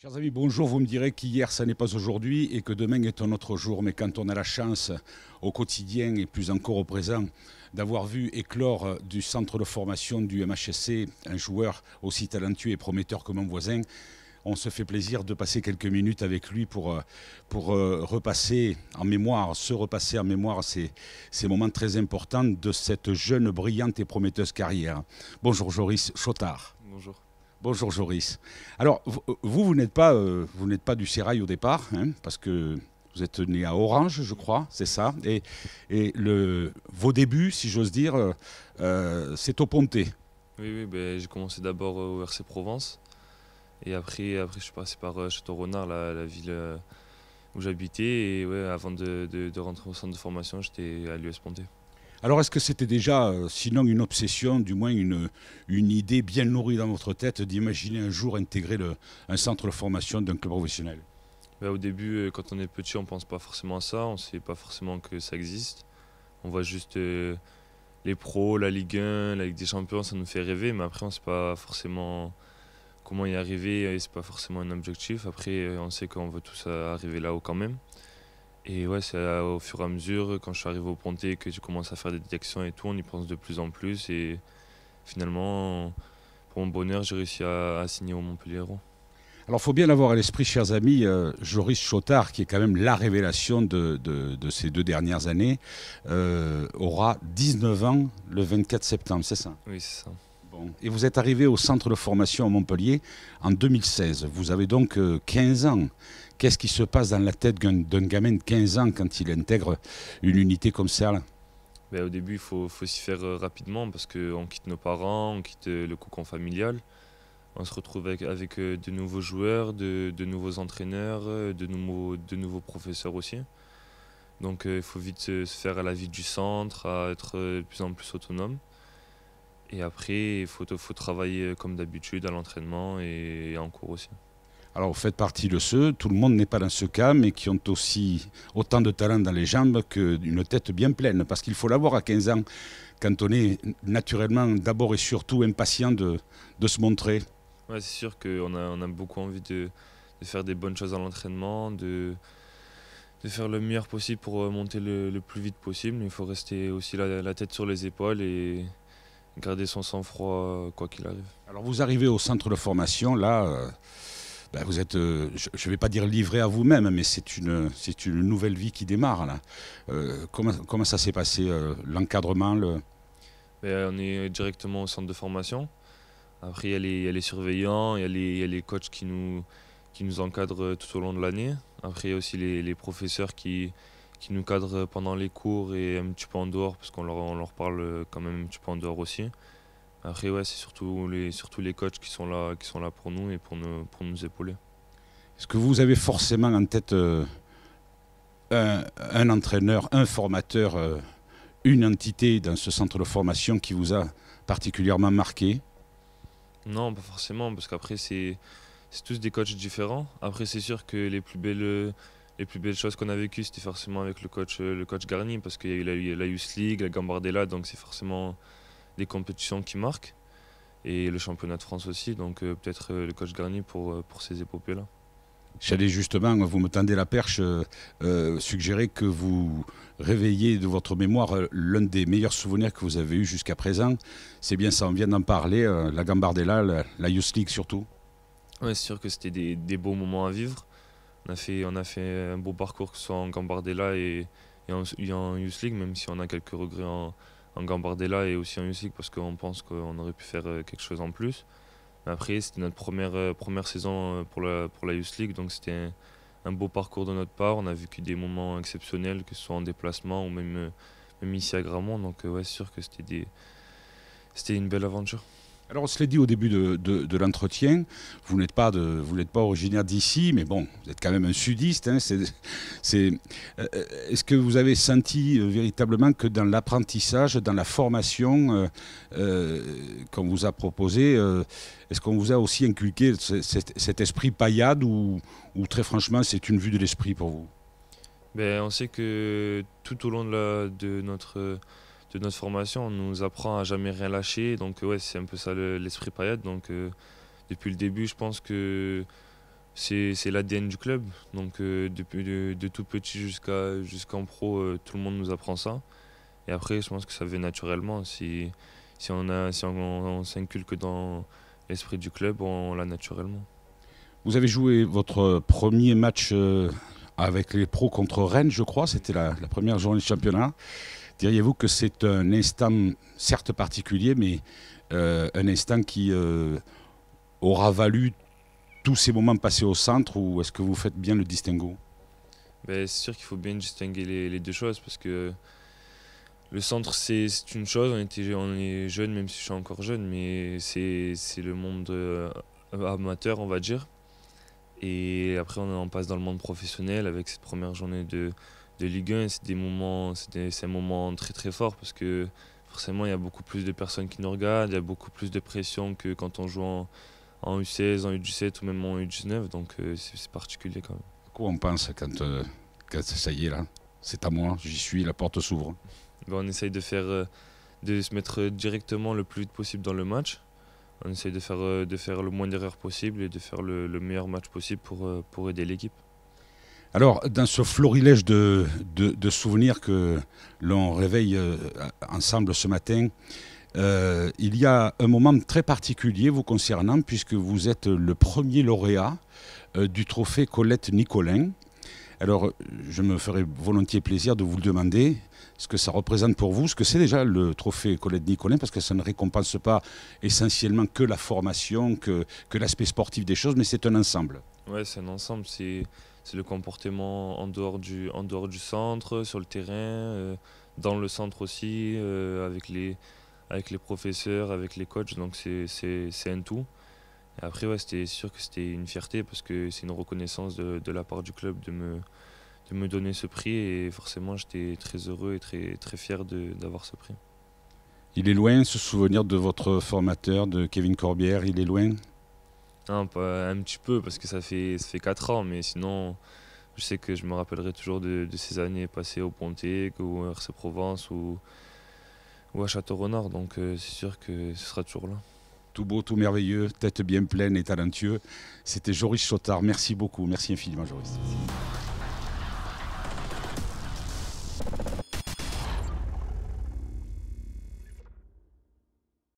Chers amis, bonjour. Vous me direz qu'hier, ça n'est pas aujourd'hui et que demain est un autre jour. Mais quand on a la chance au quotidien et plus encore au présent d'avoir vu éclore du centre de formation du MHSC un joueur aussi talentueux et prometteur que mon voisin, on se fait plaisir de passer quelques minutes avec lui pour, euh, pour euh, repasser en mémoire, se repasser en mémoire ces, ces moments très importants de cette jeune, brillante et prometteuse carrière. Bonjour Joris Chotard. Bonjour. Bonjour Joris. Alors, vous, euh, vous, n'êtes pas, euh, vous n'êtes pas du Sérail au départ, hein, parce que vous êtes né à Orange, je crois, c'est ça. Et, le, vos débuts, si j'ose dire, euh, c'est au Pontet Oui, oui ben, j'ai commencé d'abord au RC Provence. Et après, après je suis passé par Château-Renard, la, ville où j'habitais. Et avant de, rentrer au centre de formation, j'étais à l'US Ponté. Alors est-ce que c'était déjà, euh, sinon une obsession, du moins une, idée bien nourrie dans votre tête d'imaginer un jour intégrer un centre de formation d'un club professionnel ben, Au début, euh, quand on est petit, on ne pense pas forcément à ça, on ne sait pas forcément que ça existe. On voit juste euh, les pros, la Ligue 1, la Ligue des Champions, ça nous fait rêver, mais après on ne sait pas forcément comment y arriver, et c'est pas forcément un objectif. Après, on sait qu'on veut tous arriver là-haut quand même. Et ouais, c'est euh, au fur et à mesure, quand je suis arrivé au Ponté, que je commence à faire des détections et tout, on y pense de plus en plus. Et finalement, pour mon bonheur, j'ai réussi à, signer au Montpellier. Alors, il faut bien l'avoir à l'esprit, chers amis, euh, Joris Chotard, qui est quand même la révélation de, de, ces deux dernières années, euh, aura 19 ans le 24 septembre, c'est ça Oui, c'est ça. Et vous êtes arrivé au centre de formation à Montpellier en 2016. Vous avez donc 15 euh, ans. Qu'est-ce qui se passe dans la tête d'un gamin de 15 ans quand il intègre une unité comme celle là ben, Au début, il faut, s'y faire euh, rapidement parce qu'on quitte nos parents, on quitte euh, le cocon familial. On se retrouve avec, de nouveaux joueurs, de, nouveaux entraîneurs, de nouveaux, de nouveaux professeurs aussi. Donc il faut vite se faire à la vie du centre, à être de plus en plus autonome. Et après, il faut, travailler euh, comme d'habitude à l'entraînement et en cours aussi. Alors, vous faites partie de ceux, tout le monde n'est pas dans ce cas, mais qui ont aussi autant de talent dans les jambes qu'une tête bien pleine. Parce qu'il faut l'avoir à 15 ans, quand on est naturellement d'abord et surtout impatient de, se montrer. c'est sûr qu'on a, beaucoup envie de, faire des bonnes choses à l'entraînement, de, faire le meilleur possible pour euh, monter le, plus vite possible. Il faut rester aussi la tête sur les épaules et, garder son sang-froid euh, quoi qu'il arrive. Alors vous arrivez au centre de formation, là, euh, ben, vous êtes, euh, je ne vais pas dire livré à vous-même, mais c'est une, c'est une nouvelle vie qui démarre là. comment, comment, ça s'est passé, l'encadrement le... Ben, on est directement au centre de formation. Après, il y, a les, les surveillants, il y a les, coachs qui nous, qui nous encadrent tout au long de l'année. Après, il y a aussi les, les professeurs qui, qui nous cadrent pendant les cours et un petit peu en dehors, parce qu'on leur, on leur parle quand même un petit peu en dehors aussi. Après, ouais, c'est surtout les, surtout les coachs qui sont, là, qui sont là pour nous et pour nous, pour nous épauler. Est-ce que vous avez forcément en tête euh, un, un, entraîneur, un formateur, euh, une entité dans ce centre de formation qui vous a particulièrement marqué Non, pas forcément, parce qu'après, c'est tous des coachs différents. Après, c'est sûr que les plus belles les plus belles choses qu'on a vécues, c'était forcément avec le coach, euh, le coach Garni, parce qu'il y a eu la, la Youth League, la Gambardella, donc c'est forcément des compétitions qui marquent. Et le championnat de France aussi, donc euh, peut-être euh, le coach Garni pour, pour ces épopées-là. J'allais justement, vous me tendez la perche, suggérer que vous réveillez de votre mémoire l'un des meilleurs souvenirs que vous avez eu jusqu'à présent. C'est bien ça, on vient d'en parler, la Gambardella, la, la Youth League surtout. Oui, c'est sûr que c'était des beaux moments à vivre on a fait, on a fait un beau parcours, que ce soit en Gambardella et, et, en, Youth League, même si on a quelques regrets en, en Gambardella et aussi en Youth League, parce qu'on pense qu'on aurait pu faire euh, quelque chose en plus. Mais après, c'était notre première, euh, première saison euh, pour la, pour la Youth League, donc c'était un, beau parcours de notre part. On a vécu des moments exceptionnels, que ce soit en déplacement ou même, même ici à Gramont, donc ouais, c'est sûr que C'était une belle aventure. Alors on se l'est dit au début de, l'entretien, vous n'êtes pas, pas originaire d'ici, mais bon, vous êtes quand même un sudiste. Hein, est, ce euh, euh, que vous avez senti euh, véritablement que dans l'apprentissage, dans la formation qu'on vous a proposée, est-ce qu'on vous a aussi inculqué cet, esprit paillade ou, ou très franchement c'est une vue de l'esprit pour vous ben, On sait que tout au long de notre de notre formation, on nous apprend à jamais rien lâcher. Donc euh, ouais, c'est un peu ça l'esprit le, Donc euh, depuis le début, je pense que c'est l'ADN du club. Donc euh, depuis de, tout petit jusqu'à jusqu'en pro, tout le monde nous apprend ça. Et après, je pense que ça vient naturellement. Si, si on, a, si on, s'inculque dans l'esprit du club, on, l'a naturellement. Vous avez joué votre premier match avec les pros contre Rennes, je crois. C'était la, première journée du championnat. Diriez-vous que c'est un instant, certes particulier, mais euh, un instant qui euh, aura valu tous ces moments passés au centre, ou est-ce que vous faites bien le distinguo ben, C'est sûr qu'il faut bien distinguer les, deux choses, parce que le centre, c'est une chose, on, était, on est jeune, même si je suis encore jeune, mais c'est le monde euh, amateur, on va dire. Et après, on passe dans le monde professionnel avec cette première journée de, de Ligue 1, c'est des moments, c'est un moment très très fort parce que forcément il y a beaucoup plus de personnes qui nous regardent, il y a beaucoup plus de pression que quand on joue en, U16, en U17 ou même en U19, donc euh, c'est particulier quand même. Quoi on pense quand, euh, ça y est là C'est à moi, j'y suis, la porte s'ouvre. Ben, on essaye de faire, euh, de se mettre directement le plus vite possible dans le match. On essaye de faire, de faire le moins d'erreurs possible et de faire le, le meilleur match possible pour, pour aider l'équipe. Alors, dans ce florilège de, souvenirs que l'on réveille euh, ensemble ce matin, euh, il y a un moment très particulier vous concernant, puisque vous êtes le premier lauréat euh, du trophée Colette Nicolin. Alors, je me ferai volontiers plaisir de vous le demander, ce que ça représente pour vous, ce que c'est déjà le trophée Colette Nicolin, parce que ça ne récompense pas essentiellement que la formation, que, l'aspect sportif des choses, mais c'est un ensemble. Oui, c'est un ensemble. C'est c'est le comportement en dehors, du, en dehors du centre, sur le terrain, euh, dans le centre aussi, euh, avec, les, avec les professeurs, avec les coachs, donc c'est un tout. après, ouais, c'était sûr que c'était une fierté parce que c'est une reconnaissance de, de, la part du club de me, de me donner ce prix et forcément j'étais très heureux et très, très fier d'avoir ce prix. Il est loin ce souvenir de votre formateur, de Kevin Corbière, il est loin euh, un petit peu, parce que ça fait, ça fait 4 ans, mais sinon, je sais que je me rappellerai toujours de, ces années passées au Ponté, ou à RC Provence, ou, à Château-Renard. Donc, euh, c'est sûr que ce sera toujours là. Tout beau, tout merveilleux, tête bien pleine et talentueux. C'était Joris Chotard. Merci beaucoup. Merci infiniment, Joris.